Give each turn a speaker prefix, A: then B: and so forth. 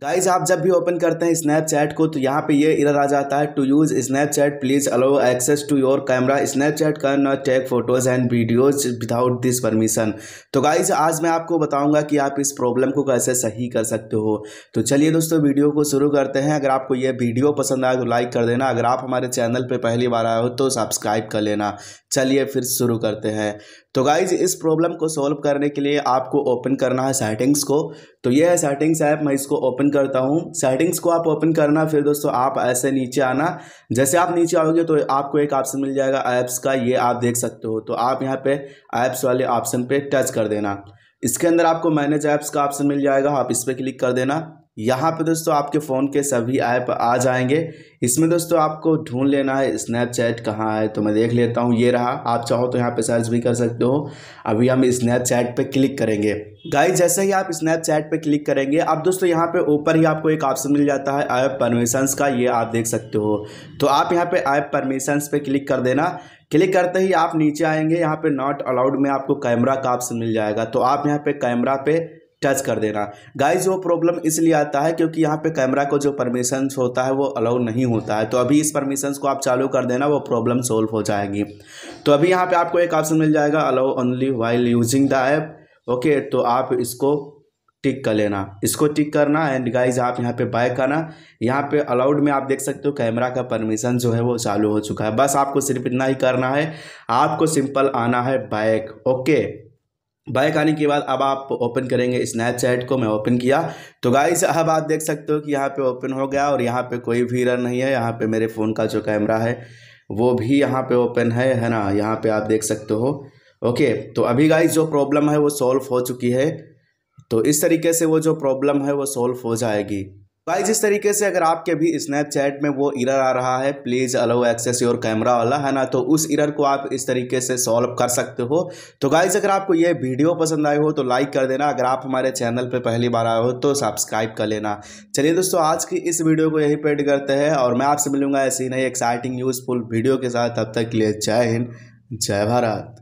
A: guys आप जब भी ओपन करते हैं स्नैपचैट को तो यहाँ पे ये इरर आ जाता है to use Snapchat please allow access to your camera Snapchat can not take photos and videos without this permission तो गाइज आज मैं आपको बताऊंगा कि आप इस प्रॉब्लम को कैसे सही कर सकते हो तो चलिए दोस्तों वीडियो को शुरू करते हैं अगर आपको यह वीडियो पसंद आए तो लाइक कर देना अगर आप हमारे चैनल पर पहली बार आए हो तो सब्सक्राइब कर लेना चलिए फिर शुरू करते हैं तो गाइज इस प्रॉब्लम को सॉल्व करने के लिए आपको ओपन करना है सेटिंग्स को तो यह है सेटिंग्स ऐप मैं इसको ओपन ओपन करता हूँ सेटिंग्स को आप ओपन करना फिर दोस्तों आप ऐसे नीचे आना जैसे आप नीचे आओगे तो आपको एक ऑप्शन मिल जाएगा ऐप्स का ये आप देख सकते हो तो आप यहाँ पे ऐप्स वाले ऑप्शन पे टच कर देना इसके अंदर आपको मैनेज ऐप्स का ऑप्शन मिल जाएगा आप इस पर क्लिक कर देना यहाँ पे दोस्तों आपके फ़ोन के सभी ऐप आ जाएंगे इसमें दोस्तों आपको ढूंढ लेना है स्नैपचैट कहाँ है तो मैं देख लेता हूँ ये रहा आप चाहो तो यहाँ पे सर्च भी कर सकते हो अभी हम स्नैपचैट पे क्लिक करेंगे गाइस जैसे ही आप स्नैपचैट पे क्लिक करेंगे अब दोस्तों यहाँ पे ऊपर ही आपको एक ऑप्शन मिल जाता है ऐप परमिशंस का ये आप देख सकते हो तो आप यहाँ पे ऐप परमिशंस पे क्लिक कर देना क्लिक करते ही आप नीचे आएंगे यहाँ पे नॉट अलाउड में आपको कैमरा का ऑप्शन मिल जाएगा तो आप यहाँ पे कैमरा पे टच कर देना गाइज वो प्रॉब्लम इसलिए आता है क्योंकि यहाँ पे कैमरा को जो परमिशन होता है वो अलाउ नहीं होता है तो अभी इस परमिशन को आप चालू कर देना वो प्रॉब्लम सोल्व हो जाएगी तो अभी यहाँ पे आपको एक ऑप्शन मिल जाएगा allow only while using the app okay तो आप इसको टिक कर लेना इसको टिक करना एंड गाइज आप यहाँ पे बाय करना यहाँ पे अलाउड में आप देख सकते हो कैमरा का परमिशन जो है वो चालू हो चुका है बस आपको सिर्फ इतना ही करना है आपको सिंपल आना है बाइक ओके बाइक आने के बाद अब आप ओपन करेंगे स्नैपचैट को मैं ओपन किया तो गाइस अब आप देख सकते हो कि यहाँ पे ओपन हो गया और यहाँ पे कोई भी रन नहीं है यहाँ पे मेरे फ़ोन का जो कैमरा है वो भी यहाँ पे ओपन है है ना यहाँ पे आप देख सकते हो ओके तो अभी गाइस जो प्रॉब्लम है वो सॉल्व हो चुकी है तो इस तरीके से वो जो प्रॉब्लम है वो सॉल्व हो जाएगी गाइज इस तरीके से अगर आपके भी स्नैपचैट में वो इरर आ रहा है please allow access your camera वाला है ना तो उस इरर को आप इस तरीके से सॉल्व कर सकते हो तो गाइज अगर आपको ये वीडियो पसंद आई हो तो लाइक कर देना अगर आप हमारे चैनल पे पहली बार आए हो तो सब्सक्राइब कर लेना चलिए दोस्तों आज की इस वीडियो को यही पेड करते हैं और मैं आपसे मिलूंगा ऐसी नई एक्साइटिंग यूज़फुल वीडियो के साथ तब तक के लिए जय हिंद जय भारत